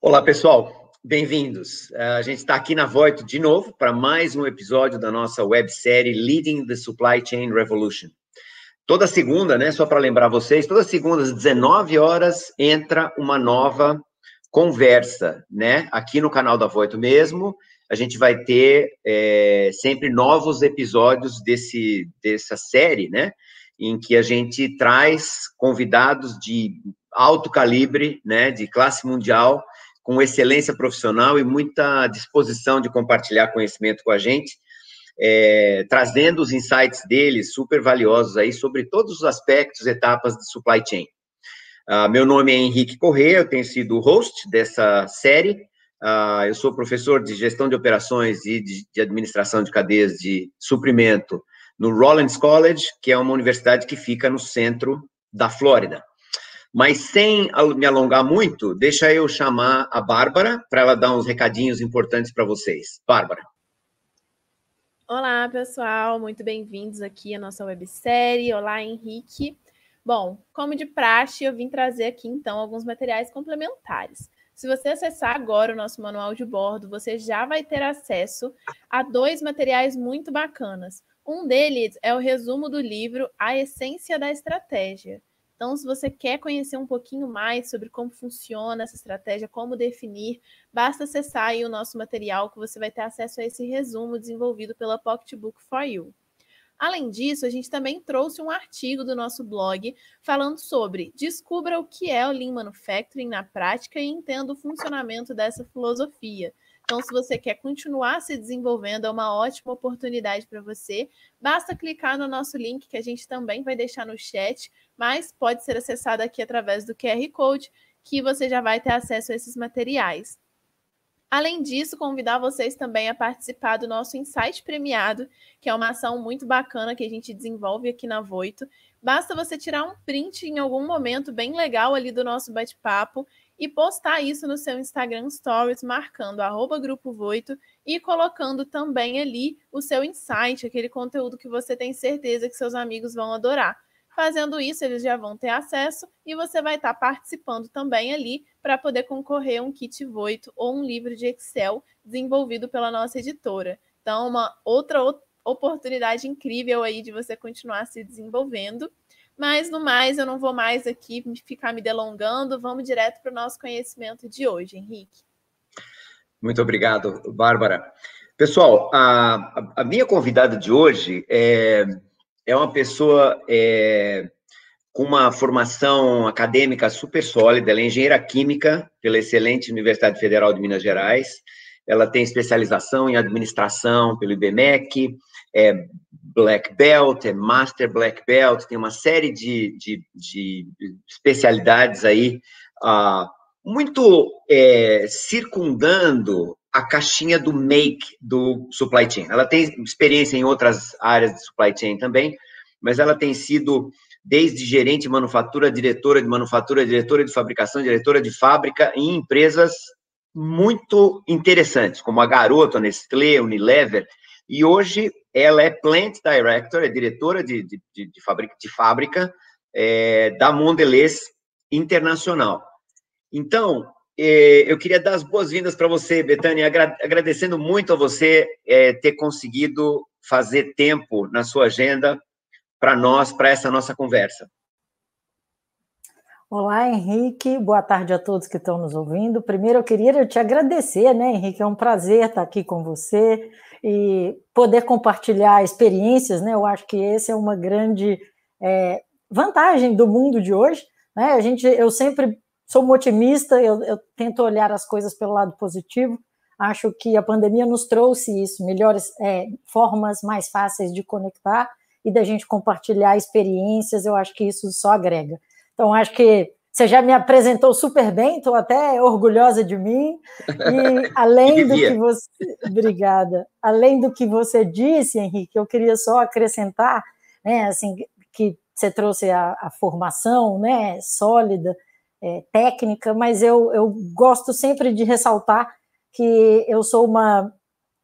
Olá, pessoal. Bem-vindos. Ah, a gente está aqui na Voito de novo para mais um episódio da nossa websérie Leading the Supply Chain Revolution. Toda segunda, né, só para lembrar vocês, toda segunda às 19 horas entra uma nova conversa, né, aqui no canal da Voito mesmo. A gente vai ter é, sempre novos episódios desse, dessa série, né, em que a gente traz convidados de alto calibre, né, de classe mundial, com excelência profissional e muita disposição de compartilhar conhecimento com a gente, é, trazendo os insights deles super valiosos aí sobre todos os aspectos, etapas de supply chain. Ah, meu nome é Henrique Corrêa, eu tenho sido o host dessa série. Ah, eu sou professor de gestão de operações e de, de administração de cadeias de suprimento no Rollins College, que é uma universidade que fica no centro da Flórida. Mas sem me alongar muito, deixa eu chamar a Bárbara para ela dar uns recadinhos importantes para vocês. Bárbara. Olá, pessoal, muito bem-vindos aqui à nossa websérie. Olá, Henrique. Bom, como de praxe, eu vim trazer aqui então alguns materiais complementares. Se você acessar agora o nosso manual de bordo, você já vai ter acesso a dois materiais muito bacanas. Um deles é o resumo do livro A Essência da Estratégia, então, se você quer conhecer um pouquinho mais sobre como funciona essa estratégia, como definir, basta acessar o nosso material que você vai ter acesso a esse resumo desenvolvido pela Pocketbook for You. Além disso, a gente também trouxe um artigo do nosso blog falando sobre descubra o que é o Lean Manufacturing na prática e entenda o funcionamento dessa filosofia. Então, se você quer continuar se desenvolvendo, é uma ótima oportunidade para você. Basta clicar no nosso link que a gente também vai deixar no chat, mas pode ser acessado aqui através do QR Code, que você já vai ter acesso a esses materiais. Além disso, convidar vocês também a participar do nosso Insight Premiado, que é uma ação muito bacana que a gente desenvolve aqui na Voito. Basta você tirar um print em algum momento bem legal ali do nosso bate-papo e postar isso no seu Instagram Stories, marcando arroba Grupo Voito e colocando também ali o seu insight, aquele conteúdo que você tem certeza que seus amigos vão adorar. Fazendo isso, eles já vão ter acesso e você vai estar participando também ali para poder concorrer a um kit Voito ou um livro de Excel desenvolvido pela nossa editora. Então, uma outra oportunidade incrível aí de você continuar se desenvolvendo. Mas no mais, eu não vou mais aqui ficar me delongando, vamos direto para o nosso conhecimento de hoje, Henrique. Muito obrigado, Bárbara. Pessoal, a, a minha convidada de hoje é, é uma pessoa é, com uma formação acadêmica super sólida, ela é engenheira química pela excelente Universidade Federal de Minas Gerais, ela tem especialização em administração pelo IBMEC, é Black Belt, é Master Black Belt, tem uma série de, de, de especialidades aí, uh, muito é, circundando a caixinha do make do supply chain. Ela tem experiência em outras áreas de supply chain também, mas ela tem sido desde gerente de manufatura, diretora de manufatura, diretora de fabricação, diretora de fábrica em empresas muito interessantes, como a Garota, Nestlé, Unilever, e hoje ela é Plant Director, é diretora de, de, de fábrica, de fábrica é, da Mondelez Internacional. Então, é, eu queria dar as boas-vindas para você, Betânia, agra agradecendo muito a você é, ter conseguido fazer tempo na sua agenda para nós, para essa nossa conversa. Olá, Henrique. Boa tarde a todos que estão nos ouvindo. Primeiro, eu queria te agradecer, né, Henrique? É um prazer estar aqui com você e poder compartilhar experiências, né? Eu acho que essa é uma grande é, vantagem do mundo de hoje, né? A gente, eu sempre sou um otimista, eu, eu tento olhar as coisas pelo lado positivo. Acho que a pandemia nos trouxe isso, melhores é, formas mais fáceis de conectar e da gente compartilhar experiências. Eu acho que isso só agrega. Então, acho que você já me apresentou super bem, estou até orgulhosa de mim. E além do que você. Obrigada. Além do que você disse, Henrique, eu queria só acrescentar, né, assim, que você trouxe a, a formação né, sólida, é, técnica, mas eu, eu gosto sempre de ressaltar que eu sou uma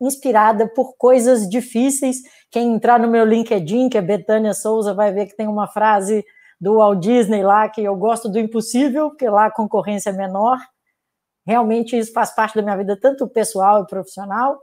inspirada por coisas difíceis. Quem entrar no meu LinkedIn, que é Betânia Souza, vai ver que tem uma frase do Walt Disney lá, que eu gosto do impossível, porque lá a concorrência é menor. Realmente isso faz parte da minha vida, tanto pessoal e profissional.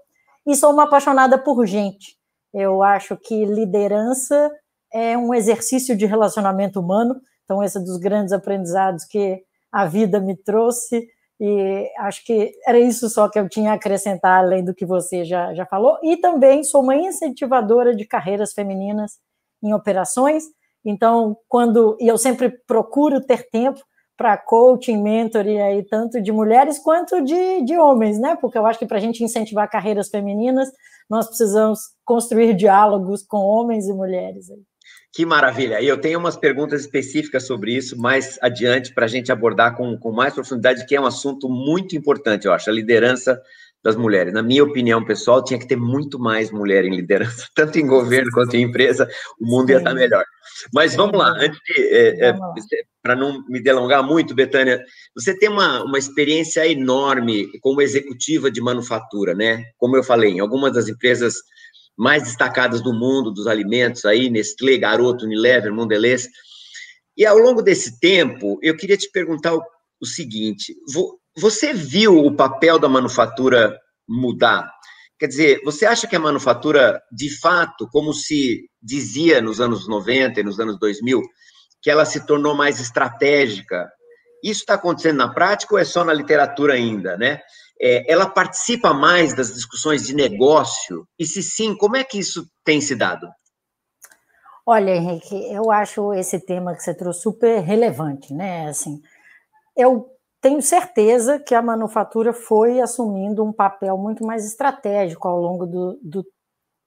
E sou uma apaixonada por gente. Eu acho que liderança é um exercício de relacionamento humano. Então, esse é dos grandes aprendizados que a vida me trouxe. E acho que era isso só que eu tinha a acrescentar, além do que você já, já falou. E também sou uma incentivadora de carreiras femininas em operações. Então, quando e eu sempre procuro ter tempo para coaching, mentoring aí tanto de mulheres quanto de, de homens, né? Porque eu acho que para a gente incentivar carreiras femininas, nós precisamos construir diálogos com homens e mulheres. Que maravilha! E eu tenho umas perguntas específicas sobre isso mais adiante para a gente abordar com, com mais profundidade, que é um assunto muito importante, eu acho, a liderança das mulheres. Na minha opinião pessoal, tinha que ter muito mais mulher em liderança, tanto em governo quanto em empresa, o mundo Sim. ia estar melhor. Mas vamos lá, antes de, é, é, para não me delongar muito, Betânia, você tem uma, uma experiência enorme como executiva de manufatura, né? Como eu falei, em algumas das empresas mais destacadas do mundo dos alimentos, aí Nestlé, Garoto, Unilever, Mondelez. E ao longo desse tempo, eu queria te perguntar o, o seguinte: vou, você viu o papel da manufatura mudar? Quer dizer, você acha que a manufatura, de fato, como se dizia nos anos 90 e nos anos 2000, que ela se tornou mais estratégica? Isso está acontecendo na prática ou é só na literatura ainda, né? É, ela participa mais das discussões de negócio? E se sim, como é que isso tem se dado? Olha, Henrique, eu acho esse tema que você trouxe super relevante, né? Assim, eu tenho certeza que a manufatura foi assumindo um papel muito mais estratégico ao longo do, do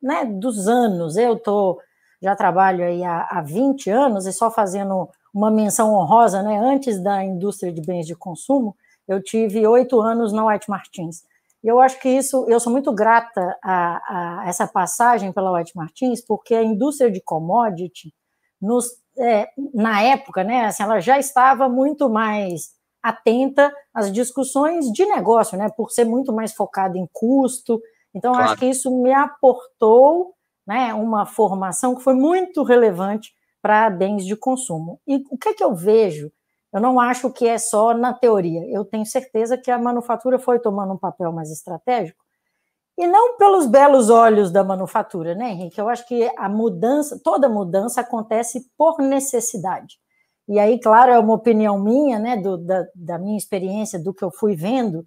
né, dos anos. Eu tô, já trabalho aí há, há 20 anos, e só fazendo uma menção honrosa, né, antes da indústria de bens de consumo, eu tive oito anos na White Martins. E eu acho que isso, eu sou muito grata a, a, essa passagem pela White Martins, porque a indústria de commodity, nos, é, na época, né, assim, ela já estava muito mais atenta às discussões de negócio, né? Por ser muito mais focado em custo. Então, claro. acho que isso me aportou né, uma formação que foi muito relevante para bens de consumo. E o que, é que eu vejo? Eu não acho que é só na teoria. Eu tenho certeza que a manufatura foi tomando um papel mais estratégico. E não pelos belos olhos da manufatura, né, Henrique? Eu acho que a mudança, toda mudança acontece por necessidade. E aí, claro, é uma opinião minha, né, do, da, da minha experiência, do que eu fui vendo.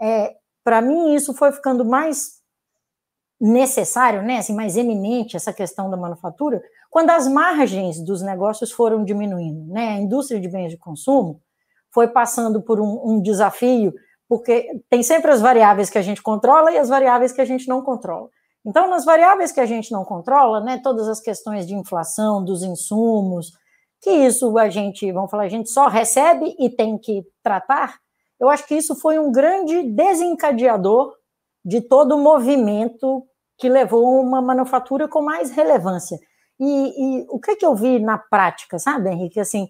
É, Para mim, isso foi ficando mais necessário, né, assim, mais eminente essa questão da manufatura, quando as margens dos negócios foram diminuindo, né, a indústria de bens de consumo foi passando por um, um desafio, porque tem sempre as variáveis que a gente controla e as variáveis que a gente não controla. Então, nas variáveis que a gente não controla, né, todas as questões de inflação, dos insumos, que isso a gente, vamos falar, a gente só recebe e tem que tratar, eu acho que isso foi um grande desencadeador de todo o movimento que levou uma manufatura com mais relevância. E, e o que, é que eu vi na prática, sabe, Henrique? Assim,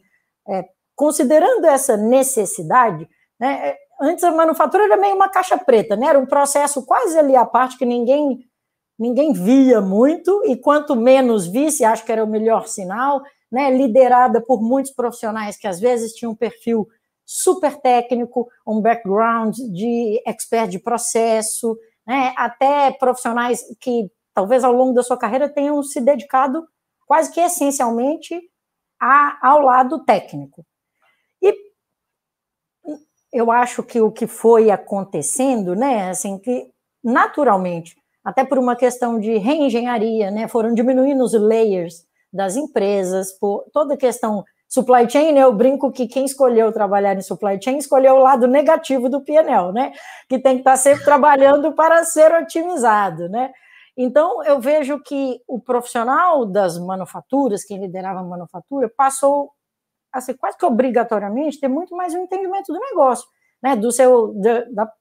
é, considerando essa necessidade, né, é, antes a manufatura era meio uma caixa preta, né? Era um processo quase ali à parte que ninguém ninguém via muito e quanto menos visse, acho que era o melhor sinal né, liderada por muitos profissionais que às vezes tinham um perfil super técnico, um background de expert de processo, né, até profissionais que talvez ao longo da sua carreira tenham se dedicado quase que essencialmente a, ao lado técnico. E eu acho que o que foi acontecendo, né, assim, que naturalmente, até por uma questão de reengenharia, né, foram diminuindo os layers das empresas, por toda a questão supply chain, né? Eu brinco que quem escolheu trabalhar em supply chain escolheu o lado negativo do PNL, né? Que tem que estar tá sempre trabalhando para ser otimizado, né? Então, eu vejo que o profissional das manufaturas, quem liderava a manufatura, passou a assim, ser quase que obrigatoriamente ter muito mais um entendimento do negócio, né? Do seu. Da, da...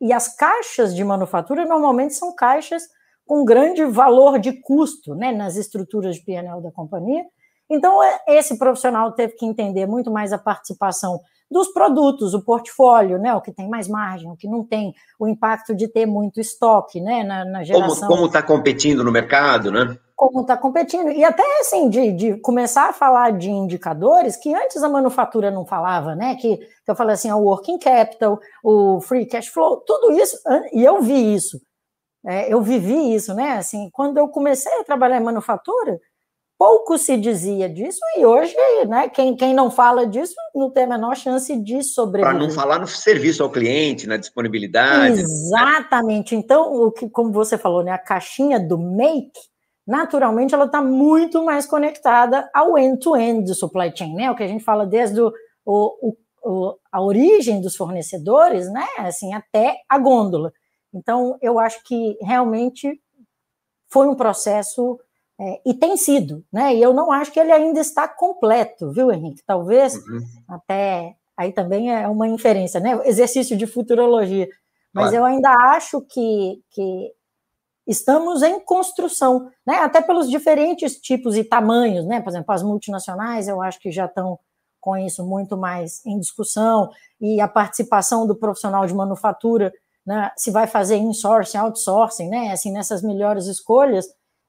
e as caixas de manufatura normalmente são caixas com grande valor de custo né, nas estruturas de PNL da companhia. Então, é, esse profissional teve que entender muito mais a participação dos produtos, o portfólio, né, o que tem mais margem, o que não tem, o impacto de ter muito estoque né, na, na geração. Como está competindo no mercado, né? Como está competindo. E até assim, de, de, começar a falar de indicadores que antes a manufatura não falava, né? Que, que eu falei assim, ah, o working capital, o free cash flow, tudo isso, e eu vi isso é, eu vivi isso, né? Assim, quando eu comecei a trabalhar em manufatura, pouco se dizia disso e hoje, né? Quem, quem não fala disso não tem a menor chance de sobreviver. Para não falar no serviço ao cliente, na disponibilidade. Né? Exatamente. Né? Então, o que, como você falou, né? A caixinha do make naturalmente ela está muito mais conectada ao end-to-end -end do supply chain, né? O que a gente fala desde o, o, o, a origem dos fornecedores, né? Assim, até a gôndola. Então, eu acho que realmente foi um processo é, e tem sido, né? E eu não acho que ele ainda está completo, viu, Henrique? Talvez uhum. até aí também é uma inferência, né? Exercício de futurologia. Mas claro. eu ainda acho que, que estamos em construção, né? Até pelos diferentes tipos e tamanhos, né? Por exemplo, as multinacionais, eu acho que já estão com isso muito mais em discussão e a participação do profissional de manufatura né, se vai fazer insourcing, outsourcing, né, assim, nessas melhores escolhas,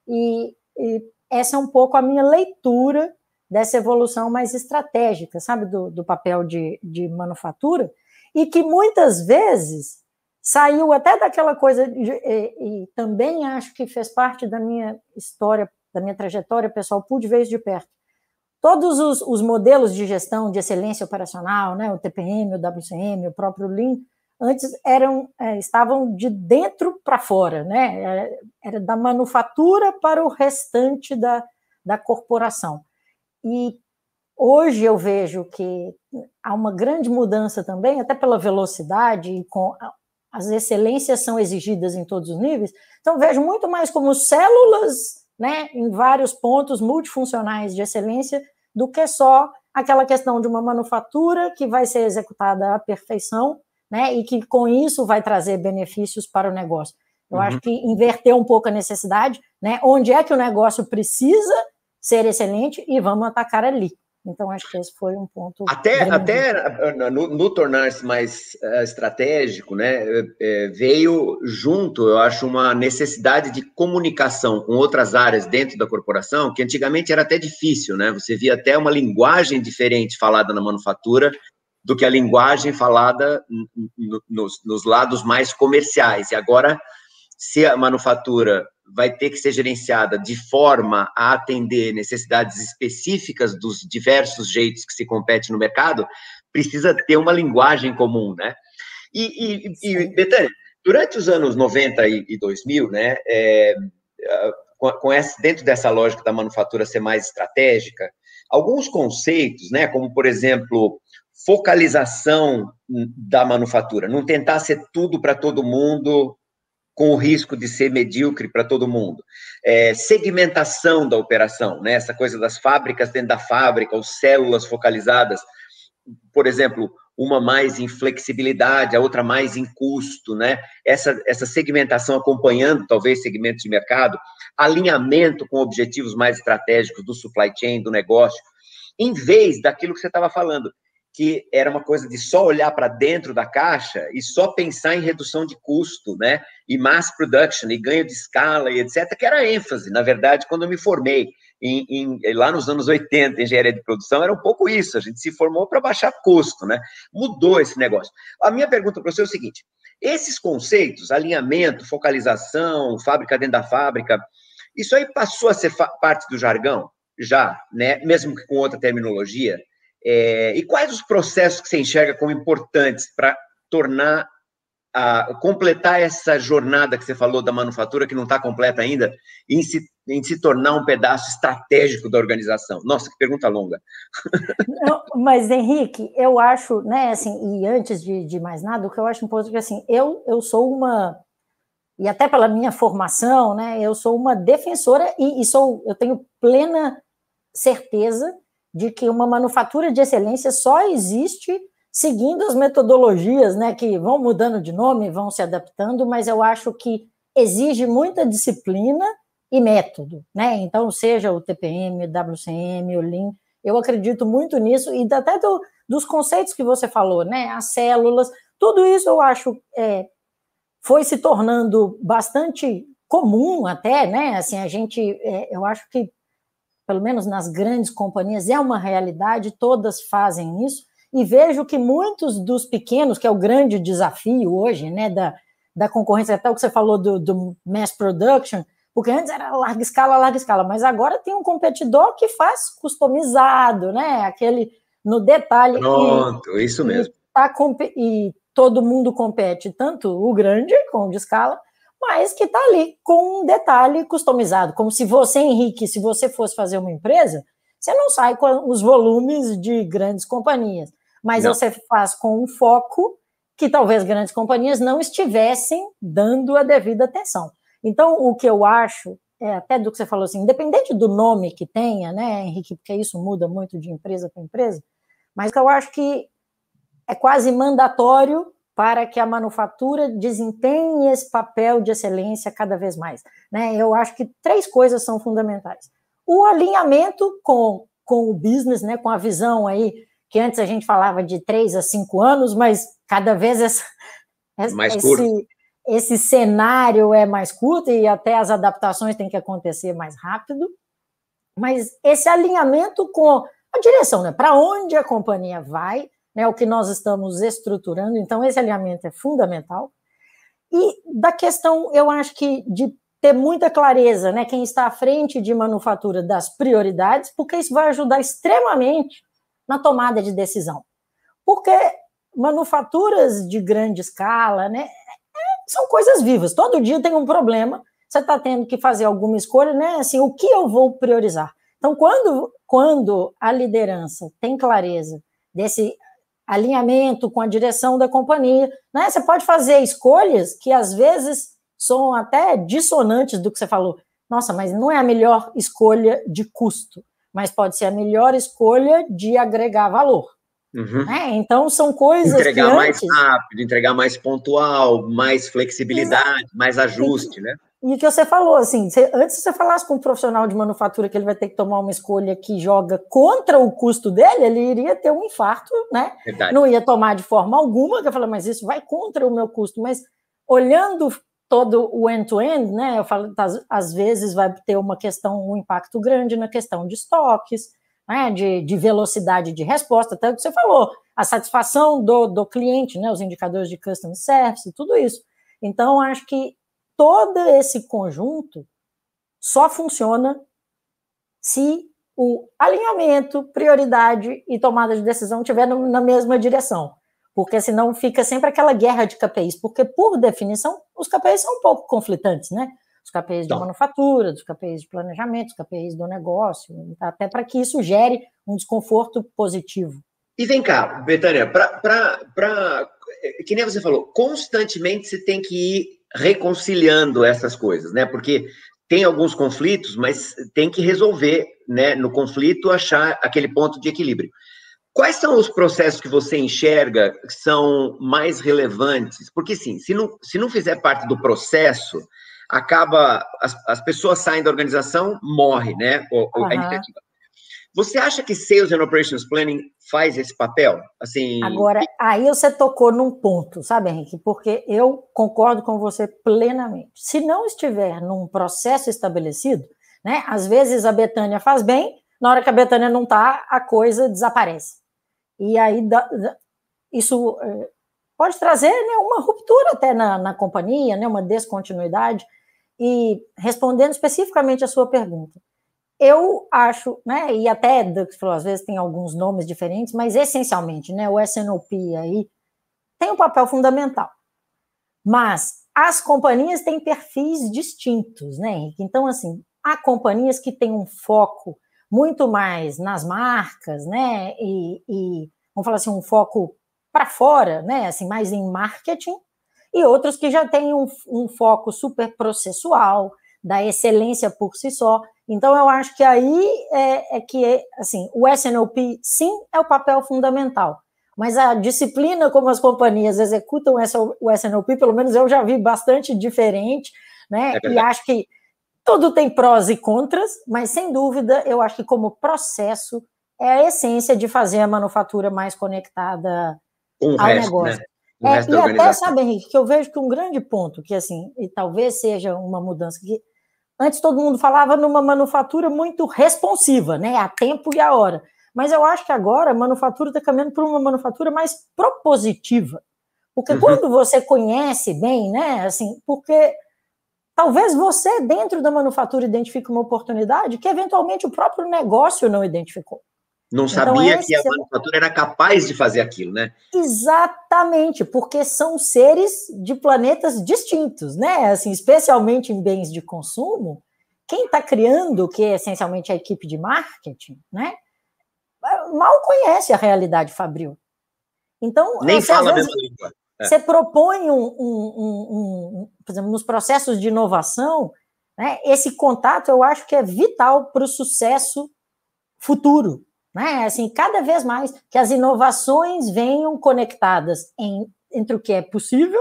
e, e essa é um pouco a minha leitura dessa evolução mais estratégica, sabe, do, do papel de, de manufatura, e que muitas vezes saiu até daquela coisa, de, e, e, também acho que fez parte da minha história, da minha trajetória pessoal, pude ver isso de perto. Todos os, os modelos de gestão de excelência operacional, né, o TPM, o WCM, o próprio Lean, antes eram é, estavam de dentro para fora, né? Era, é, era da manufatura para o restante da, da corporação. E hoje eu vejo que há uma grande mudança também, até pela velocidade e com as excelências são exigidas em todos os níveis. Então vejo muito mais como células, né, em vários pontos multifuncionais de excelência do que só aquela questão de uma manufatura que vai ser executada à perfeição né? E que com isso vai trazer benefícios para o negócio. Eu uhum. acho que inverter um pouco a necessidade, né? Onde é que o negócio precisa ser excelente e vamos atacar ali. Então, acho que esse foi um ponto. Até, até eh, no, no tornar-se mais uh, estratégico, né, é, veio junto, eu acho, uma necessidade de comunicação com outras áreas dentro da corporação, que antigamente era até difícil, né? Você via até uma linguagem diferente falada na manufatura do que a linguagem falada nos, nos lados mais comerciais. E agora, se a manufatura vai ter que ser gerenciada de forma a atender necessidades específicas dos diversos jeitos que se compete no mercado, precisa ter uma linguagem comum, né? E, e, e Betânia, durante os anos 90 e 2000, né, é, com, com essa, dentro dessa lógica da manufatura ser mais estratégica, alguns conceitos, né, como, por exemplo, focalização da manufatura, não tentar ser tudo para todo mundo com o risco de ser medíocre para todo mundo. É, segmentação da operação, né? essa coisa das fábricas dentro da fábrica, ou células focalizadas, por exemplo, uma mais em flexibilidade, a outra mais em custo, né? Essa, essa segmentação acompanhando talvez segmentos de mercado, alinhamento com objetivos mais estratégicos do supply chain, do negócio, em vez daquilo que você estava falando, que era uma coisa de só olhar para dentro da caixa e só pensar em redução de custo, né? E mass production, e ganho de escala, e etc., que era ênfase, na verdade, quando eu me formei. Em, em, lá nos anos 80, engenharia de produção, era um pouco isso, a gente se formou para baixar custo, né? Mudou esse negócio. A minha pergunta para você é o seguinte: esses conceitos, alinhamento, focalização, fábrica dentro da fábrica, isso aí passou a ser parte do jargão? Já, né? Mesmo que com outra terminologia? É, e quais os processos que você enxerga como importantes para tornar, a, completar essa jornada que você falou da manufatura, que não está completa ainda, em se, em se tornar um pedaço estratégico da organização? Nossa, que pergunta longa. Não, mas, Henrique, eu acho, né, assim, e antes de, de mais nada, o que eu acho importante é que, assim, eu, eu sou uma e até pela minha formação, né, eu sou uma defensora e, e, sou, eu tenho plena certeza de que uma manufatura de excelência só existe seguindo as metodologias, né, que vão mudando de nome, vão se adaptando, mas eu acho que exige muita disciplina e método, né? Então, seja o TPM, o WCM, o Lean, eu acredito muito nisso e até do, dos conceitos que você falou, né? As células, tudo isso eu acho é, foi se tornando bastante comum até, né? Assim, a gente, é, eu acho que pelo menos nas grandes companhias, é uma realidade, todas fazem isso, e vejo que muitos dos pequenos, que é o grande desafio hoje, né, da, da concorrência, até o que você falou do, do mass production, porque antes era larga escala, larga escala, mas agora tem um competidor que faz customizado, né, aquele no detalhe. Pronto, e, isso mesmo. E, tá, e todo mundo compete, tanto o grande com o de escala, mas que está ali com um detalhe customizado, como se você, Henrique, se você fosse fazer uma empresa, você não sai com os volumes de grandes companhias, mas não. você faz com um foco que talvez grandes companhias não estivessem dando a devida atenção. Então, o que eu acho, é, até do que você falou assim, independente do nome que tenha, né, Henrique, porque isso muda muito de empresa para empresa, mas eu acho que é quase mandatório para que a manufatura desempenhe esse papel de excelência cada vez mais. Né? Eu acho que três coisas são fundamentais. O alinhamento com, com o business, né, com a visão aí, que antes a gente falava de três a cinco anos, mas cada vez essa, mais esse, curto. esse cenário é mais curto e até as adaptações têm que acontecer mais rápido. Mas esse alinhamento com a direção, né? Para onde a companhia vai né, o que nós estamos estruturando. Então, esse alinhamento é fundamental. E da questão, eu acho que de ter muita clareza, né, quem está à frente de manufatura das prioridades, porque isso vai ajudar extremamente na tomada de decisão. Porque manufaturas de grande escala, né, são coisas vivas. Todo dia tem um problema, você está tendo que fazer alguma escolha, né? Assim, o que eu vou priorizar? Então, quando, quando a liderança tem clareza desse alinhamento com a direção da companhia. Né? Você pode fazer escolhas que às vezes são até dissonantes do que você falou. Nossa, mas não é a melhor escolha de custo, mas pode ser a melhor escolha de agregar valor. Uhum. Né? então são coisas. Entregar antes... mais rápido, entregar mais pontual, mais flexibilidade, Exato. mais ajuste, né? E o que você falou, assim, você, antes você falasse com um profissional de manufatura que ele vai ter que tomar uma escolha que joga contra o custo dele, ele iria ter um infarto, né? Verdade. Não ia tomar de forma alguma, que eu falei, mas isso vai contra o meu custo. Mas olhando todo o end-to-end, -end, né? Eu falo, às, tá, às vezes vai ter uma questão, um impacto grande na questão de estoques, né? De, de velocidade de resposta, até o que você falou, a satisfação do, do cliente, né? Os indicadores de customer service, tudo isso. Então, acho que todo esse conjunto só funciona se o alinhamento, prioridade e tomada de decisão estiver na mesma direção. Porque senão fica sempre aquela guerra de KPIs, porque por definição os KPIs são um pouco conflitantes, né? Os KPIs de então. manufatura, dos KPIs de planejamento, os KPIs do negócio, tá? até para que isso gere um desconforto positivo. E vem cá, Betânia, para. É, que nem você falou, constantemente você tem que ir reconciliando essas coisas, né? Porque tem alguns conflitos, mas tem que resolver, né? No conflito, achar aquele ponto de equilíbrio. Quais são os processos que você enxerga que são mais relevantes? Porque, sim, se não, se não fizer parte do processo, acaba. As, as pessoas saem da organização, morre, né? Ou, uhum. A iniciativa. Você acha que Sales and Operations Planning faz esse papel? Assim. Agora, aí você tocou num ponto, sabe, Henrique? Porque eu concordo com você plenamente. Se não estiver num processo estabelecido, né? Às vezes a Betânia faz bem, na hora que a Betânia não está, a coisa desaparece. E aí da, da, isso é, pode trazer né, uma ruptura até na, na companhia, né, uma descontinuidade. E respondendo especificamente a sua pergunta, eu acho, né, e até às vezes tem alguns nomes diferentes, mas essencialmente, né, o SNOP aí tem um papel fundamental. Mas as companhias têm perfis distintos, né, Henrique? Então, assim, há companhias que têm um foco muito mais nas marcas, né, e, e vamos falar assim, um foco para fora, né, assim, mais em marketing, e outros que já têm um, um foco super processual, da excelência por si só. Então, eu acho que aí é, é que, é, assim, o SNOP, sim, é o papel fundamental, mas a disciplina como as companhias executam essa, o SNOP, pelo menos eu já vi bastante diferente, né? É e acho que tudo tem prós e contras, mas sem dúvida, eu acho que como processo é a essência de fazer a manufatura mais conectada ao resto, negócio. Né? É, e até, sabe, Henrique, que eu vejo que um grande ponto, que assim, e talvez seja uma mudança que Antes todo mundo falava numa manufatura muito responsiva, né? A tempo e a hora. Mas eu acho que agora a manufatura está caminhando para uma manufatura mais propositiva. Porque uhum. quando você conhece bem, né? Assim, porque talvez você, dentro da manufatura, identifique uma oportunidade que eventualmente o próprio negócio não identificou. Não então, sabia que a é manufatura era capaz de fazer aquilo, né? Exatamente, porque são seres de planetas distintos, né? Assim, especialmente em bens de consumo, quem está criando, que é essencialmente a equipe de marketing, né? Mal conhece a realidade Fabril. Então, nem você, assim, fala a mesma língua. É. Você propõe um, um, um, um, por exemplo, nos processos de inovação, né, esse contato eu acho que é vital para o sucesso futuro, né? É assim, cada vez mais que as inovações venham conectadas em, entre o que é possível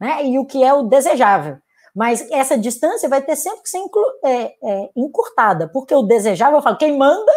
né, e o que é o desejável. Mas essa distância vai ter sempre que ser é, é, encurtada, porque o desejável, eu falo, quem manda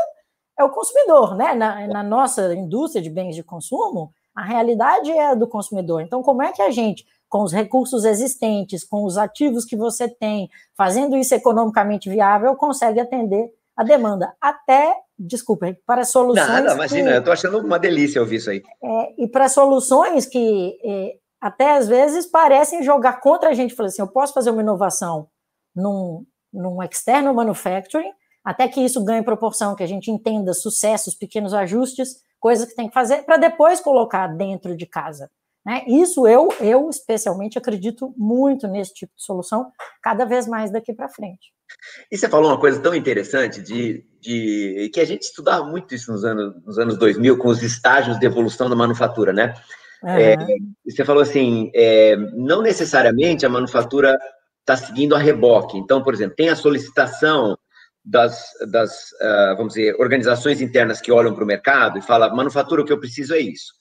é o consumidor. Né? Na, na nossa indústria de bens de consumo, a realidade é a do consumidor. Então, como é que a gente com os recursos existentes, com os ativos que você tem, fazendo isso economicamente viável, consegue atender a demanda, até, desculpem, para soluções. nada imagina, que, eu estou achando uma delícia ouvir isso aí. É, e para soluções que é, até às vezes parecem jogar contra a gente, falando assim, eu posso fazer uma inovação num, num externo manufacturing, até que isso ganhe proporção, que a gente entenda sucessos, pequenos ajustes, coisas que tem que fazer, para depois colocar dentro de casa. Né? Isso eu, eu especialmente acredito muito nesse tipo de solução, cada vez mais daqui para frente. E você falou uma coisa tão interessante de, de que a gente estudava muito isso nos anos, nos anos 2000 com os estágios de evolução da manufatura, né? É, você falou assim, é, não necessariamente a manufatura está seguindo a reboque. Então, por exemplo, tem a solicitação das, das uh, vamos dizer, organizações internas que olham para o mercado e falam, manufatura, o que eu preciso é isso.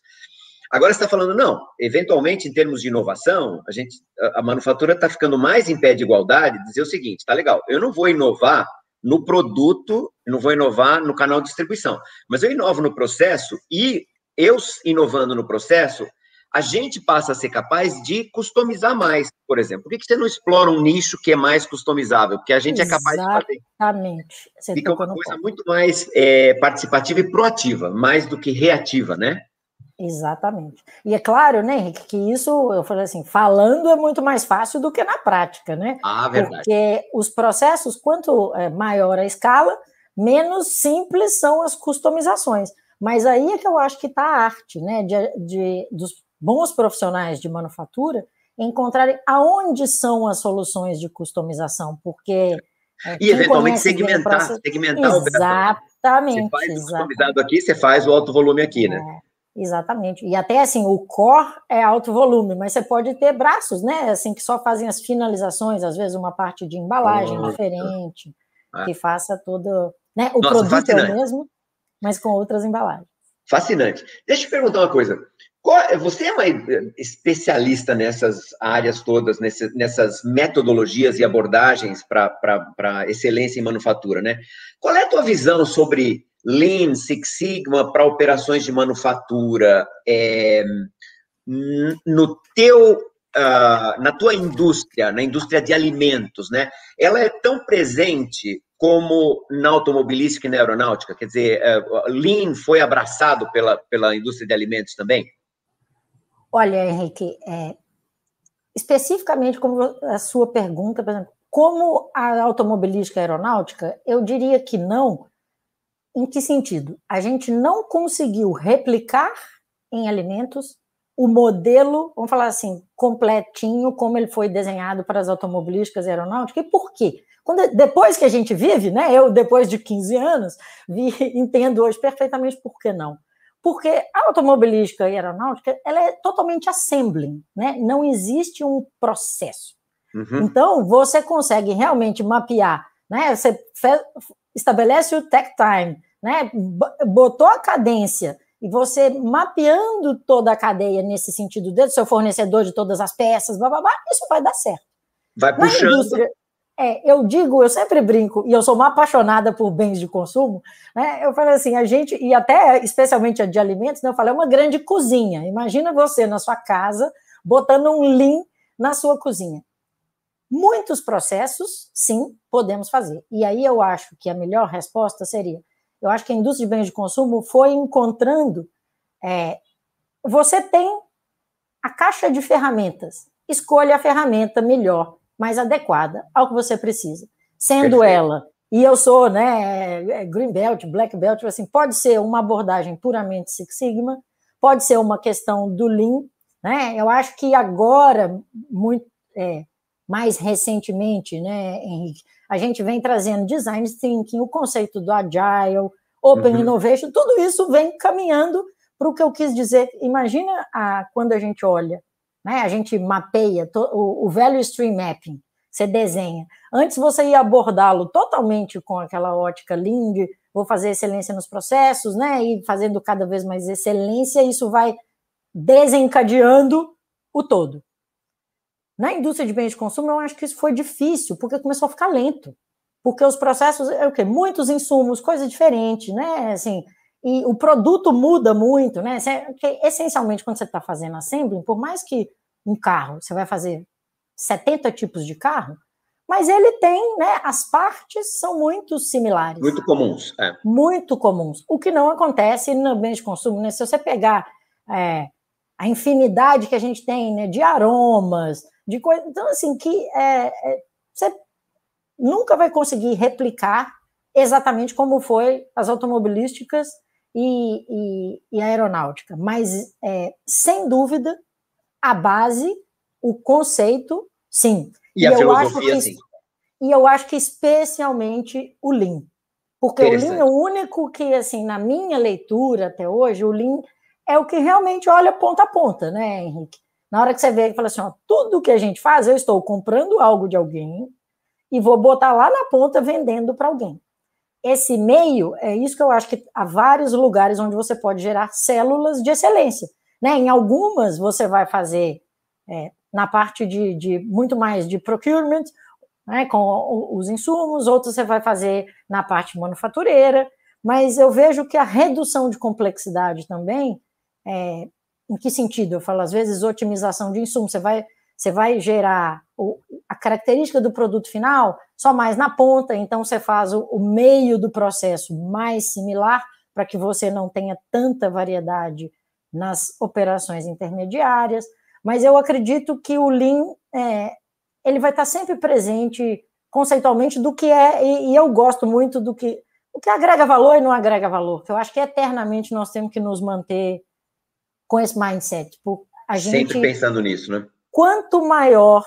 Agora está falando, não, eventualmente, em termos de inovação, a, gente, a, a manufatura está ficando mais em pé de igualdade, dizer o seguinte, tá legal, eu não vou inovar no produto, não vou inovar no canal de distribuição, mas eu inovo no processo e eu inovando no processo, a gente passa a ser capaz de customizar mais, por exemplo. Por que, que você não explora um nicho que é mais customizável? Porque a gente Exatamente. é capaz de fazer. Exatamente. Fica uma coisa ponto. muito mais é, participativa e proativa, mais do que reativa, né? Exatamente. E é claro, né, Henrique, que isso, eu falei assim, falando é muito mais fácil do que na prática, né? Ah, verdade. Porque os processos, quanto eh, maior a escala, menos simples são as customizações. Mas aí é que eu acho que está a arte, né, de, de, dos bons profissionais de manufatura encontrarem aonde são as soluções de customização, porque... É, e eventualmente segmentar, segmentar Exatamente. o Exatamente. Você faz o customizado aqui, você faz o alto volume aqui, né? É. Exatamente. E até assim, o core é alto volume, mas você pode ter braços, né? Assim, que só fazem as finalizações, às vezes uma parte de embalagem diferente, ah. que faça todo. Né? O Nossa, produto fascinante. é o mesmo, mas com outras embalagens. Fascinante. Deixa eu te perguntar uma coisa. Você é uma eh, especialista nessas áreas todas, nessas metodologias e abordagens para excelência em manufatura, né? Qual é a tua visão sobre Lean, Six Sigma para operações de manufatura, é, no teu uh, na tua indústria, na indústria de alimentos, né? Ela é tão presente como na automobilística e na aeronáutica, quer dizer, uh, Lean foi abraçado pela, pela indústria de alimentos também? Olha, Henrique, é, especificamente como a sua pergunta, por exemplo, como a automobilística e a aeronáutica, eu diria que não, em que sentido? A gente não conseguiu replicar em alimentos o modelo, vamos falar assim, completinho, como ele foi desenhado para as automobilísticas e aeronáutica, e por quê? Quando, depois que a gente vive, né? Eu, depois de 15 anos, vi, entendo hoje perfeitamente por que não. Porque a automobilística e aeronáutica ela é totalmente assembling, né? não existe um processo. Uhum. Então, você consegue realmente mapear né? Você fez, estabelece o tech time, né? Botou a cadência e você mapeando toda a cadeia nesse sentido do seu fornecedor de todas as peças, blá, blá, blá, isso vai dar certo. Vai Na puxando. É, eu digo, eu sempre brinco, e eu sou uma apaixonada por bens de consumo, né? Eu falo assim, a gente, e até especialmente a de alimentos, né? eu falo, é uma grande cozinha. Imagina você na sua casa botando um lean na sua cozinha. Muitos processos, sim, podemos fazer. E aí eu acho que a melhor resposta seria: eu acho que a indústria de bens de consumo foi encontrando. É, você tem a caixa de ferramentas, escolha a ferramenta melhor, mais adequada ao que você precisa. Sendo Perfeito. ela, e eu sou, né, é, Green Belt, Black Belt, tipo assim, pode ser uma abordagem puramente Six Sigma, pode ser uma questão do Lean, né? Eu acho que agora muito. É, mais recentemente, né, Henrique? A gente vem trazendo design thinking, o conceito do agile, open uhum. innovation, tudo isso vem caminhando para o que eu quis dizer. Imagina a, quando a gente olha, né, a gente mapeia to, o, o stream mapping, você desenha. Antes você ia abordá-lo totalmente com aquela ótica linda. vou fazer excelência nos processos, né, e fazendo cada vez mais excelência, isso vai desencadeando o todo. Na indústria de bens de consumo, eu acho que isso foi difícil, porque começou a ficar lento. Porque os processos, é o quê? Muitos insumos, coisa diferente, né? Assim, e o produto muda muito, né? Essencialmente, quando você está fazendo assembly, por mais que um carro, você vai fazer 70 tipos de carro, mas ele tem, né? As partes são muito similares. Muito comuns, é. Muito comuns. O que não acontece no bem de consumo, né? Se você pegar é, a infinidade que a gente tem né, de aromas, de coisa. Então, assim, que é, é, você nunca vai conseguir replicar exatamente como foi as automobilísticas e, e, e a aeronáutica, mas é, sem dúvida a base, o conceito, sim. E, e eu acho que, sim. E eu acho que especialmente o Lean, porque o Lean é o único que, assim, na minha leitura até hoje, o Lean é o que realmente olha ponta a ponta, né, Henrique? Na hora que você vê e fala assim, ó, tudo que a gente faz, eu estou comprando algo de alguém e vou botar lá na ponta vendendo para alguém. Esse meio é isso que eu acho que há vários lugares onde você pode gerar células de excelência. Né? Em algumas você vai fazer é, na parte de, de, muito mais de procurement, né, com os insumos, outras você vai fazer na parte manufatureira, mas eu vejo que a redução de complexidade também é, em que sentido? Eu falo, às vezes, otimização de insumo, você vai, você vai gerar o, a característica do produto final só mais na ponta, então você faz o, o meio do processo mais similar para que você não tenha tanta variedade nas operações intermediárias, mas eu acredito que o Lean é, ele vai estar sempre presente conceitualmente do que é, e, e eu gosto muito do que o que agrega valor e não agrega valor, eu acho que eternamente nós temos que nos manter com esse mindset. Tipo, a gente, Sempre pensando nisso, né? Quanto maior,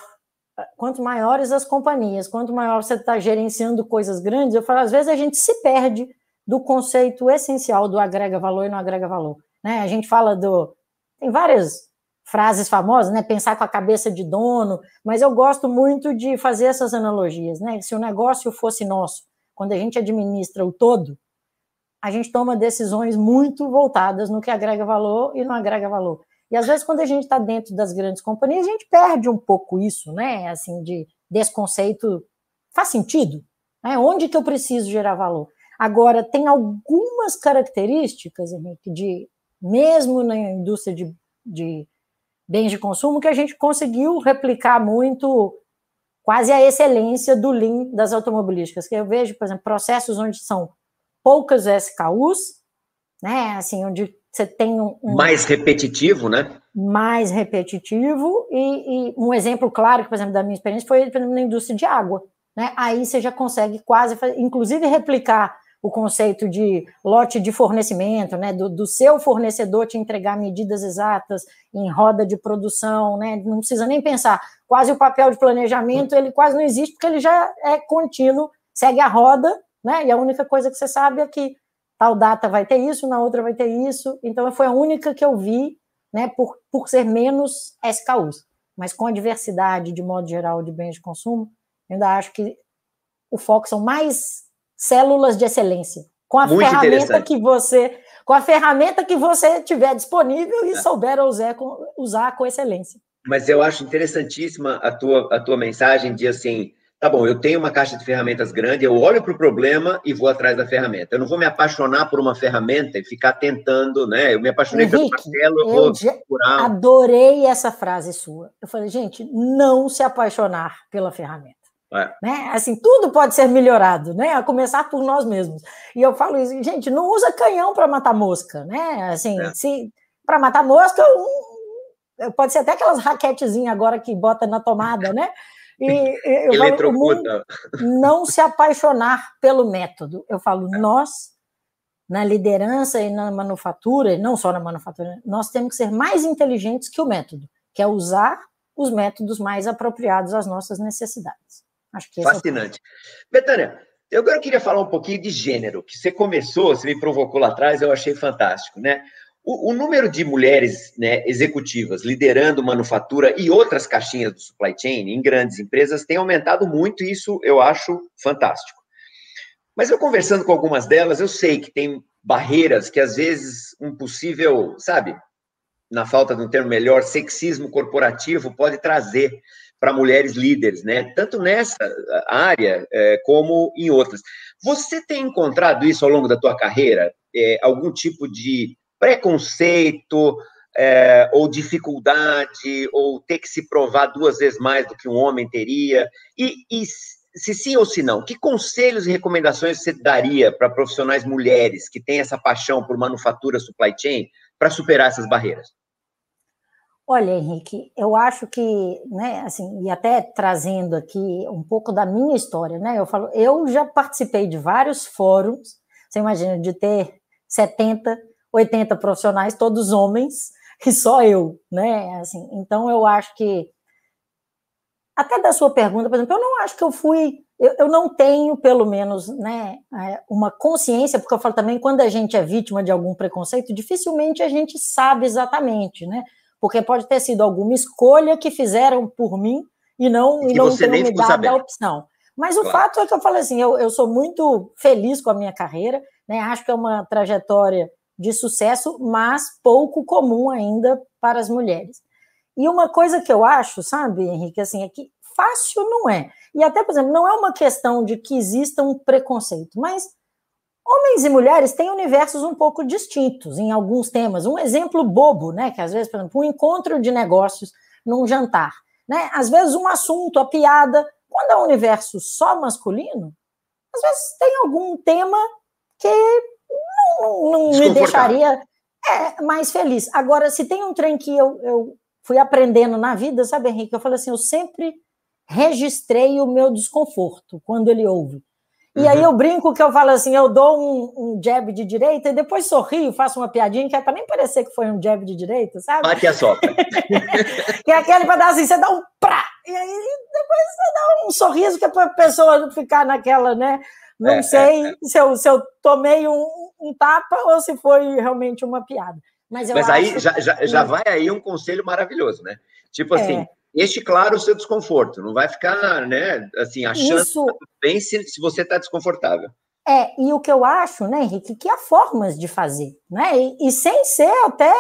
quanto maiores as companhias, quanto maior você está gerenciando coisas grandes, eu falo, às vezes a gente se perde do conceito essencial do agrega valor e não agrega valor. Né? A gente fala do. Tem várias frases famosas, né? Pensar com a cabeça de dono, mas eu gosto muito de fazer essas analogias, né? Se o negócio fosse nosso, quando a gente administra o todo, a gente toma decisões muito voltadas no que agrega valor e não agrega valor. E às vezes, quando a gente está dentro das grandes companhias, a gente perde um pouco isso, né? Assim, de desse conceito faz sentido? Né? Onde que eu preciso gerar valor? Agora, tem algumas características, Henrique, de mesmo na indústria de, de bens de consumo, que a gente conseguiu replicar muito quase a excelência do Lean das automobilísticas, que eu vejo, por exemplo, processos onde são poucas SKUs, né? Assim, onde você tem um, um mais repetitivo, né? Mais repetitivo e, e, um exemplo claro, por exemplo, da minha experiência foi exemplo, na indústria de água, né? Aí você já consegue quase, fazer, inclusive replicar o conceito de lote de fornecimento, né, do, do, seu fornecedor te entregar medidas exatas em roda de produção, né, não precisa nem pensar. Quase o papel de planejamento ele quase não existe porque ele já é contínuo, segue a roda né? E a única coisa que você sabe é que tal data vai ter isso, na outra vai ter isso. Então, foi a única que eu vi, né, por, por ser menos SKUs. Mas com a diversidade, de modo geral, de bens de consumo, eu ainda acho que o foco são mais células de excelência. Com a Muito ferramenta que você. Com a ferramenta que você tiver disponível e é. souber usar com, usar com excelência. Mas eu acho interessantíssima a tua, a tua mensagem de assim Tá bom, eu tenho uma caixa de ferramentas grande, eu olho para o problema e vou atrás da ferramenta. Eu não vou me apaixonar por uma ferramenta e ficar tentando, né? Eu me apaixonei Henrique, pelo martelo eu, eu vou procurar. Adorei essa frase sua. Eu falei, gente, não se apaixonar pela ferramenta. É. Né? Assim, tudo pode ser melhorado, né? A começar por nós mesmos. E eu falo isso, gente, não usa canhão para matar mosca, né? Assim, é. se para matar mosca, um, pode ser até aquelas raquetezinhas agora que bota na tomada, né? E eu falo, mundo não se apaixonar pelo método. Eu falo, é. nós, na liderança e na manufatura, e não só na manufatura, nós temos que ser mais inteligentes que o método, que é usar os métodos mais apropriados às nossas necessidades. Acho que é Fascinante. É Betânia, eu agora queria falar um pouquinho de gênero, que você começou, você me provocou lá atrás, eu achei fantástico, né? O, o, número de mulheres né, executivas liderando manufatura e outras caixinhas do supply chain em grandes empresas tem aumentado muito, e isso eu acho fantástico. Mas eu conversando com algumas delas, eu sei que tem barreiras que às vezes um possível, sabe, na falta de um termo melhor, sexismo corporativo pode trazer para mulheres líderes, né? Tanto nessa área é, como em outras. Você tem encontrado isso ao longo da tua carreira? É, algum tipo de preconceito, é, ou dificuldade, ou ter que se provar duas vezes mais do que um homem teria? E, e se sim ou se não, que conselhos e recomendações você daria para profissionais mulheres que têm essa paixão por manufatura supply chain para superar essas barreiras? Olha, Henrique, eu acho que, né, assim, e até trazendo aqui um pouco da minha história, né, eu falo, eu já participei de vários fóruns, você imagina, de ter 70 80 profissionais, todos homens, e só eu, né? Assim, então eu acho que até da sua pergunta, por exemplo, eu não acho que eu fui, eu, eu, não tenho, pelo menos, né, é, uma consciência, porque eu falo também, quando a gente é vítima de algum preconceito, dificilmente a gente sabe exatamente, né? Porque pode ter sido alguma escolha que fizeram por mim e não, e, e não me dado a opção. Mas claro. o fato é que eu falo assim, eu, eu sou muito feliz com a minha carreira, né? Acho que é uma trajetória de sucesso, mas pouco comum ainda para as mulheres. E uma coisa que eu acho, sabe, Henrique, assim, é que fácil não é. E até, por exemplo, não é uma questão de que exista um preconceito, mas homens e mulheres têm universos um pouco distintos em alguns temas. Um exemplo bobo, né, que às vezes, por exemplo, um encontro de negócios num jantar, né? Às vezes um assunto, a piada, quando é um universo só masculino, às vezes tem algum tema que não, não me deixaria é, mais feliz. Agora, se tem um trem que eu, eu fui aprendendo na vida, sabe, Henrique? Eu falo assim, eu sempre registrei o meu desconforto quando ele ouve. E uhum. aí eu brinco que eu falo assim, eu dou um, um jab de direita e depois sorrio, faço uma piadinha que é para nem parecer que foi um jab de direita, sabe? Bate a sopa. que é aquele para dar assim, você dá um prá, e aí depois você dá um sorriso que é para a pessoa ficar naquela, né? Não é, sei é, é, se, eu, se eu tomei um, um, tapa ou se foi realmente uma piada. Mas, mas aí já, já, já, vai aí um conselho maravilhoso, né? Tipo é. assim, este claro o seu desconforto. Não vai ficar, né, assim, achando Isso... bem se, se você está desconfortável. É, e o que eu acho, né, Henrique, que há formas de fazer, né? E, e, sem ser até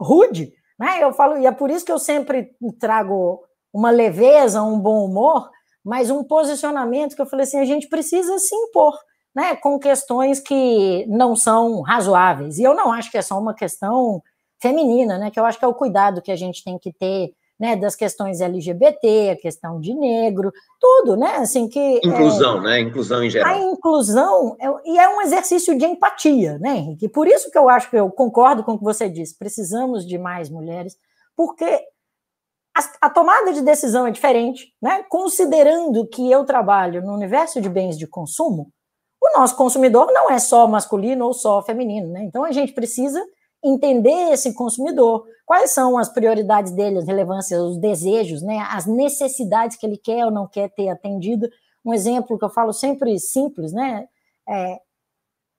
rude, né? Eu falo, e é por isso que eu sempre trago uma leveza, um bom humor, mas um posicionamento que eu falei assim: a gente precisa se impor. Né, com questões que não são razoáveis. E eu não acho que é só uma questão feminina, né, que eu acho que é o cuidado que a gente tem que ter, né, das questões LGBT, a questão de negro, tudo, né, assim que... É, inclusão, é, né, inclusão em geral. A inclusão, é, e é um exercício de empatia, né, Henrique, por isso que eu acho que eu concordo com o que você disse, precisamos de mais mulheres, porque a, tomada de decisão é diferente, né? Considerando que eu trabalho no universo de bens de consumo, o nosso consumidor não é só masculino ou só feminino, né? Então a gente precisa entender esse consumidor, quais são as prioridades dele, as relevâncias, os desejos, né? As necessidades que ele quer ou não quer ter atendido. Um exemplo que eu falo sempre simples, né? É,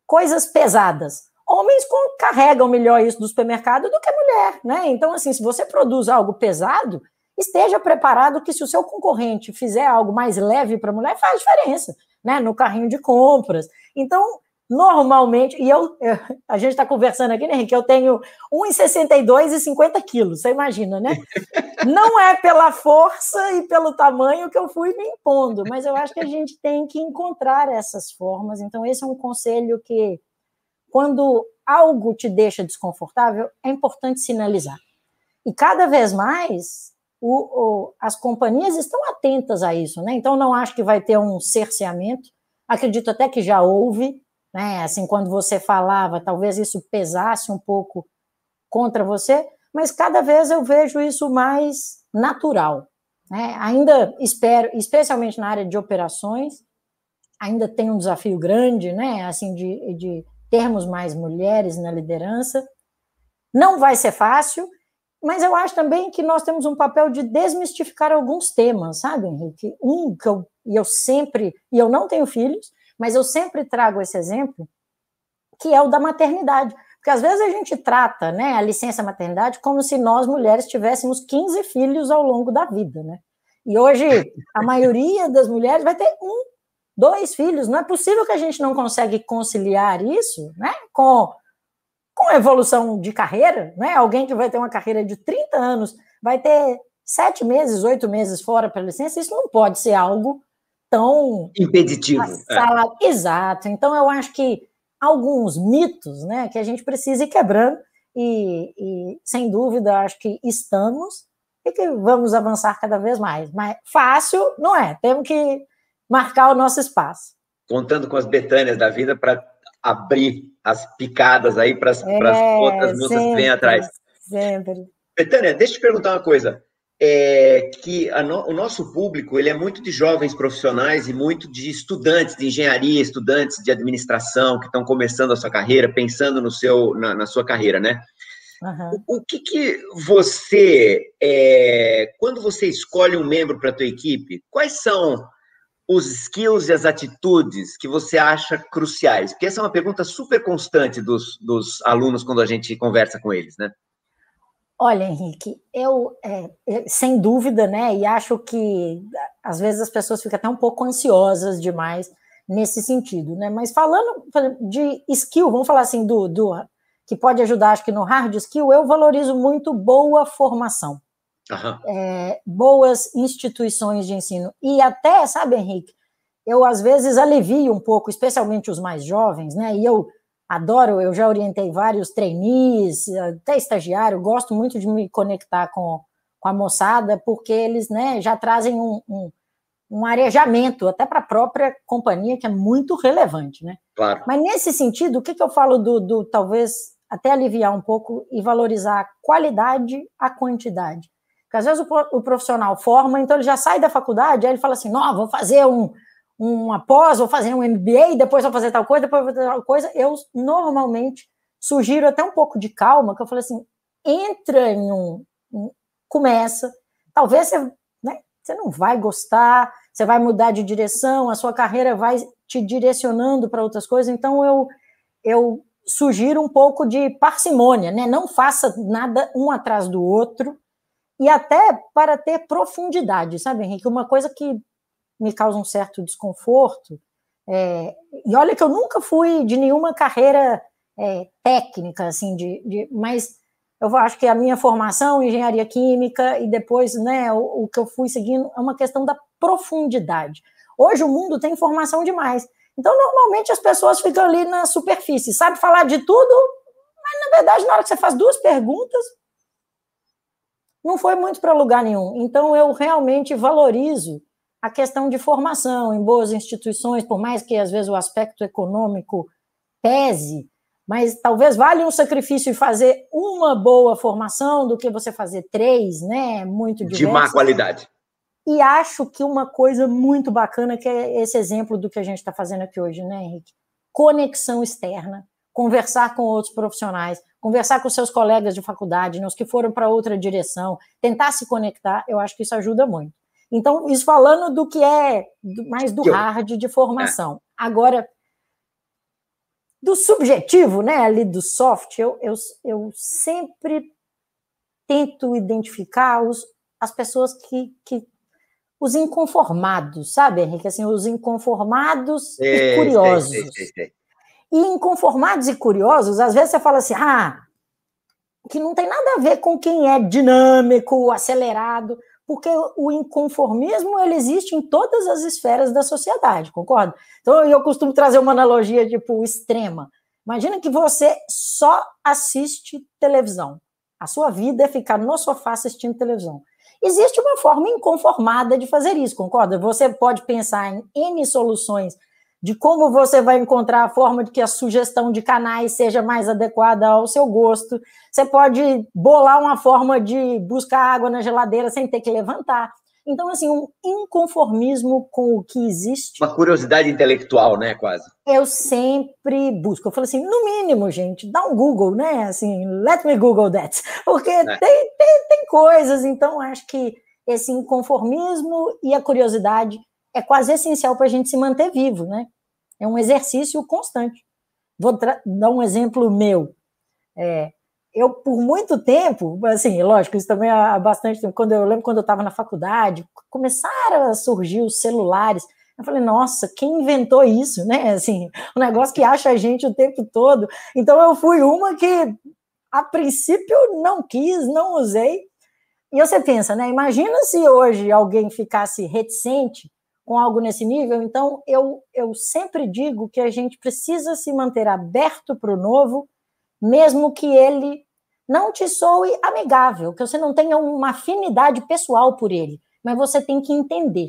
coisas pesadas homens carregam melhor isso do supermercado do que mulher, né? Então, assim, se você produz algo pesado, esteja preparado que se o seu concorrente fizer algo mais leve para a mulher, faz diferença, né? No carrinho de compras. Então, normalmente, e eu, eu a gente está conversando aqui, né, Henrique? Eu tenho 1,62 e 50 quilos, você imagina, né? Não é pela força e pelo tamanho que eu fui me impondo, mas eu acho que a gente tem que encontrar essas formas. Então, esse é um conselho que quando algo te deixa desconfortável, é importante sinalizar. E cada vez mais o, o, as companhias estão atentas a isso, né? Então não acho que vai ter um cerceamento. Acredito até que já houve, né? Assim, quando você falava, talvez isso pesasse um pouco contra você, mas cada vez eu vejo isso mais natural. Né? Ainda espero, especialmente na área de operações, ainda tem um desafio grande, né? Assim, de, de termos mais mulheres na liderança. Não vai ser fácil, mas eu acho também que nós temos um papel de desmistificar alguns temas, sabe, Henrique? Um que eu, e eu sempre, e eu não tenho filhos, mas eu sempre trago esse exemplo, que é o da maternidade. Porque às vezes a gente trata né, a licença maternidade como se nós mulheres tivéssemos 15 filhos ao longo da vida, né? E hoje a maioria das mulheres vai ter um dois filhos, não é possível que a gente não consegue conciliar isso, né? Com com evolução de carreira, né? Alguém que vai ter uma carreira de 30 anos vai ter sete meses, oito meses fora para licença, isso não pode ser algo tão impeditivo. É. Exato. Então eu acho que alguns mitos, né, que a gente precisa ir quebrando e, e sem dúvida acho que estamos e que vamos avançar cada vez mais. Mas fácil não é. Temos que marcar o nosso espaço. Contando com as Betânias da vida para abrir as picadas aí para as é, outras moças que vêm atrás. Sempre. Betânia, deixa eu te perguntar uma coisa. É que no, o nosso público ele é muito de jovens profissionais e muito de estudantes de engenharia, estudantes de administração que estão começando a sua carreira, pensando no seu, na, na sua carreira, né? Uhum. O, o que, que você, é, quando você escolhe um membro para a tua equipe, quais são os skills e as atitudes que você acha cruciais? Porque essa é uma pergunta super constante dos, dos alunos quando a gente conversa com eles, né? Olha, Henrique, eu é, sem dúvida, né? E acho que às vezes as pessoas ficam até um pouco ansiosas demais nesse sentido, né? Mas falando de skill, vamos falar assim do, do que pode ajudar, acho que no hard skill, eu valorizo muito boa formação é, boas instituições de ensino. E até, sabe, Henrique, eu às vezes alivio um pouco, especialmente os mais jovens, né? E eu adoro, eu já orientei vários trainees, até estagiário, gosto muito de me conectar com, com a moçada, porque eles né, já trazem um, um, um arejamento até para a própria companhia, que é muito relevante, né? Claro. Mas nesse sentido, o que, que eu falo do, do talvez até aliviar um pouco e valorizar a qualidade, a quantidade. Porque às vezes o profissional forma, então ele já sai da faculdade, aí ele fala assim: não, vou fazer um, um após vou fazer um MBA, depois vou fazer tal coisa, depois vou fazer tal coisa. Eu normalmente sugiro até um pouco de calma, que eu falo assim: entra em um. começa. Talvez você, né, você não vai gostar, você vai mudar de direção, a sua carreira vai te direcionando para outras coisas. Então eu, eu sugiro um pouco de parcimônia, né? Não faça nada um atrás do outro e até para ter profundidade, sabe, Henrique? Uma coisa que me causa um certo desconforto, é, e olha que eu nunca fui de nenhuma carreira é, técnica, assim, de, de, mas eu acho que a minha formação, engenharia química, e depois né, o, o que eu fui seguindo, é uma questão da profundidade. Hoje o mundo tem informação demais. Então, normalmente as pessoas ficam ali na superfície, sabe falar de tudo, mas na verdade, na hora que você faz duas perguntas, não foi muito para lugar nenhum. Então, eu realmente valorizo a questão de formação em boas instituições, por mais que às vezes o aspecto econômico pese, mas talvez valha um sacrifício fazer uma boa formação do que você fazer três, né? Muito De má qualidade. E acho que uma coisa muito bacana que é esse exemplo do que a gente está fazendo aqui hoje, né, Henrique? Conexão externa, conversar com outros profissionais, conversar com seus colegas de faculdade, né, os que foram para outra direção, tentar se conectar, eu acho que isso ajuda muito. Então, isso falando do que é mais do hard de formação. É. Agora, do subjetivo, né, ali do soft, eu, eu, eu sempre tento identificar os, as pessoas que, que os inconformados, sabe, Henrique? Assim, os inconformados é, e curiosos. É, é, e inconformados e curiosos, às vezes você fala assim, ah, que não tem nada a ver com quem é dinâmico, acelerado, porque o inconformismo ele existe em todas as esferas da sociedade, concorda? Então eu costumo trazer uma analogia tipo extrema. Imagina que você só assiste televisão. A sua vida é ficar no sofá assistindo televisão. Existe uma forma inconformada de fazer isso, concorda? Você pode pensar em N soluções de como você vai encontrar a forma de que a sugestão de canais seja mais adequada ao seu gosto. Você pode bolar uma forma de buscar água na geladeira sem ter que levantar. Então, assim, um inconformismo com o que existe. Uma curiosidade intelectual, né, quase. Eu sempre busco. Eu falo assim, no mínimo, gente, dá um Google, né? Assim, let me Google that. Porque é. tem, tem, tem coisas. Então, acho que esse inconformismo e a curiosidade é quase essencial para a gente se manter vivo, né? É um exercício constante. Vou dar um exemplo meu. É, eu, por muito tempo, assim, lógico, isso também há bastante tempo, quando eu lembro quando eu estava na faculdade, começaram a surgir os celulares. Eu falei, nossa, quem inventou isso, né? Assim, um negócio que acha a gente o tempo todo. Então, eu fui uma que, a princípio, não quis, não usei. E você pensa, né? Imagina se hoje alguém ficasse reticente com algo nesse nível. Então, eu, eu sempre digo que a gente precisa se manter aberto para o novo, mesmo que ele não te soe amigável, que você não tenha uma afinidade pessoal por ele, mas você tem que entender,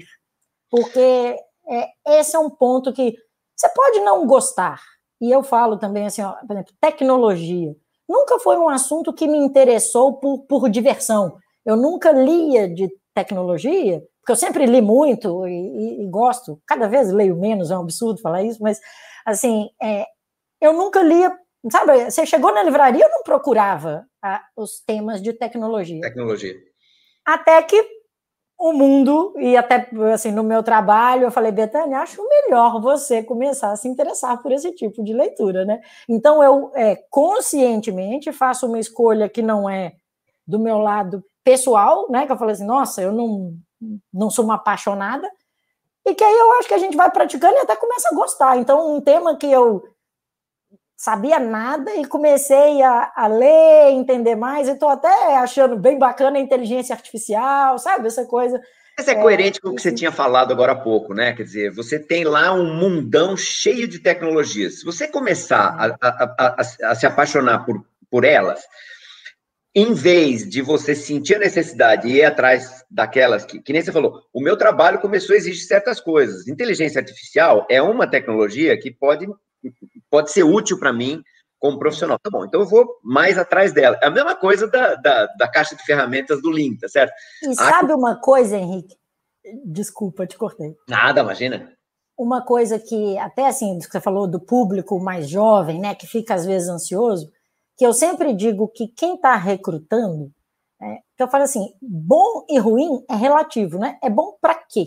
porque é, esse é um ponto que você pode não gostar. E eu falo também assim, ó, por exemplo, tecnologia. Nunca foi um assunto que me interessou por, por diversão. Eu nunca lia de tecnologia, que eu sempre li muito e, e, e, gosto, cada vez leio menos, é um absurdo falar isso, mas assim, é, eu nunca lia, sabe, você chegou na livraria, eu não procurava tá, os temas de tecnologia. Tecnologia. Até que o mundo, e até assim, no meu trabalho, eu falei, Betânia, acho melhor você começar a se interessar por esse tipo de leitura, né? Então eu é, conscientemente faço uma escolha que não é do meu lado pessoal, né? Que eu falei assim, nossa, eu não não sou uma apaixonada, e que aí eu acho que a gente vai praticando e até começa a gostar. Então, um tema que eu sabia nada e comecei a, a ler, entender mais, e estou até achando bem bacana a inteligência artificial, sabe? Essa coisa. Mas é coerente é, com o que você tinha falado agora há pouco, né? Quer dizer, você tem lá um mundão cheio de tecnologias. Se você começar a, a, a, a se apaixonar por, por elas, em vez de você sentir a necessidade e ir atrás daquelas que, que nem você falou, o meu trabalho começou a exigir certas coisas. Inteligência artificial é uma tecnologia que pode, pode ser útil para mim como profissional. Tá bom, então eu vou mais atrás dela. É a mesma coisa da, da, da caixa de ferramentas do Link, tá certo? E ah, sabe a... uma coisa, Henrique? Desculpa, te cortei. Nada, imagina uma coisa que até assim que você falou do público mais jovem, né, que fica às vezes ansioso, que eu sempre digo que quem está recrutando, é, que eu falo assim, bom e ruim é relativo, né? É bom para quê?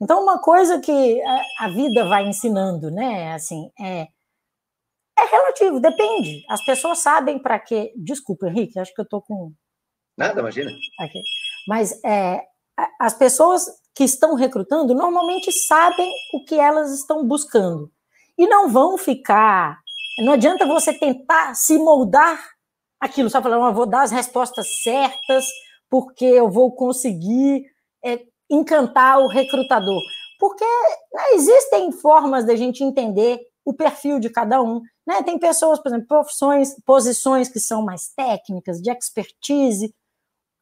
Então, uma coisa que a, a, vida vai ensinando, né? Assim, é, é relativo, depende. As pessoas sabem para quê. Desculpa, Henrique, acho que eu tô com. Nada, imagina. Aqui. Mas é, as pessoas que estão recrutando normalmente sabem o que elas estão buscando. E não vão ficar não adianta você tentar se moldar aquilo, só falar: eu vou dar as respostas certas, porque eu vou conseguir é, encantar o recrutador. Porque né, existem formas da gente entender o perfil de cada um. Né? Tem pessoas, por exemplo, profissões, posições que são mais técnicas, de expertise.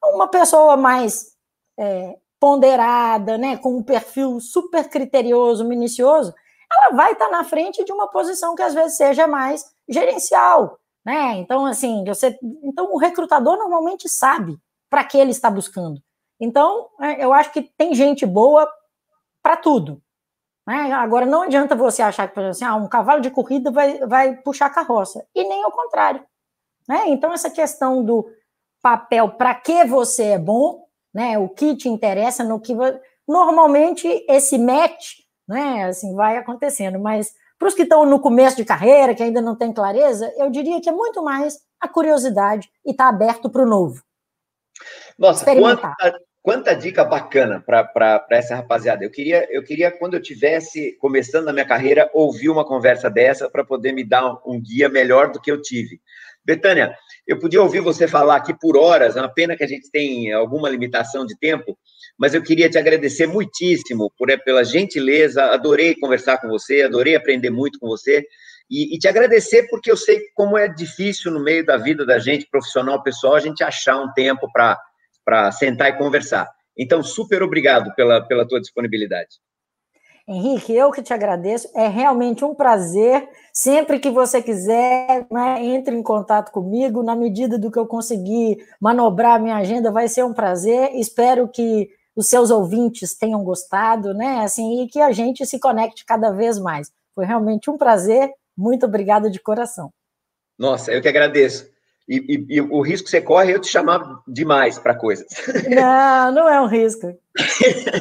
Uma pessoa mais é, ponderada, né, com um perfil super criterioso, minucioso, ela vai estar tá na frente de uma posição que às vezes seja mais gerencial, né? Então, assim, você, então o recrutador normalmente sabe para que ele está buscando. Então, é, eu acho que tem gente boa para tudo. Né? Agora, não adianta você achar que, assim, ah, um cavalo de corrida vai, vai puxar carroça, e nem ao contrário. Né? Então, essa questão do papel para que você é bom, né? o que te interessa, no que. Normalmente, esse match né? Assim, vai acontecendo. Mas para os que estão no começo de carreira, que ainda não tem clareza, eu diria que é muito mais a curiosidade e estar tá aberto para o novo. Nossa, quanta, quanta dica bacana para essa rapaziada. Eu queria, eu queria, quando eu tivesse começando a minha carreira, ouvir uma conversa dessa para poder me dar um, um guia melhor do que eu tive. Betânia, eu podia ouvir você falar aqui por horas, é uma pena que a gente tem alguma limitação de tempo, mas eu queria te agradecer muitíssimo por, eh, pela gentileza, adorei conversar com você, adorei aprender muito com você, e, e te agradecer porque eu sei como é difícil no meio da vida da gente, profissional, pessoal, a gente achar um tempo para sentar e conversar. Então, super obrigado pela, pela tua disponibilidade. Henrique, eu que te agradeço. É realmente um prazer. Sempre que você quiser, né, entre em contato comigo. Na medida do que eu conseguir manobrar a minha agenda, vai ser um prazer. Espero que os seus ouvintes tenham gostado, né? Assim, e que a gente se conecte cada vez mais. Foi realmente um prazer. Muito obrigada de coração. Nossa, eu que agradeço. E, e, e, o risco que você corre é eu te chamar demais para coisas. Não, não é um risco.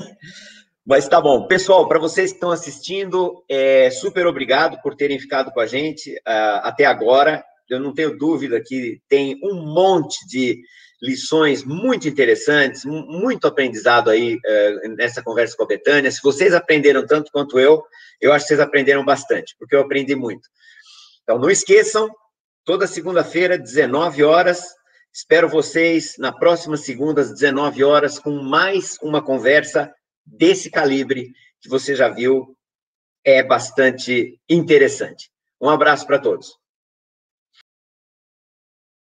Mas tá bom. Pessoal, para vocês que estão assistindo, é, super obrigado por terem ficado com a gente uh, até agora. Eu não tenho dúvida que tem um monte de lições muito interessantes, muito aprendizado aí uh, nessa conversa com a Betânia. Se vocês aprenderam tanto quanto eu, eu acho que vocês aprenderam bastante, porque eu aprendi muito. Então, não esqueçam, toda segunda-feira, 19 horas, Espero vocês na próxima segunda, às 19 horas, com mais uma conversa desse calibre que você já viu é bastante interessante. Um abraço para todos.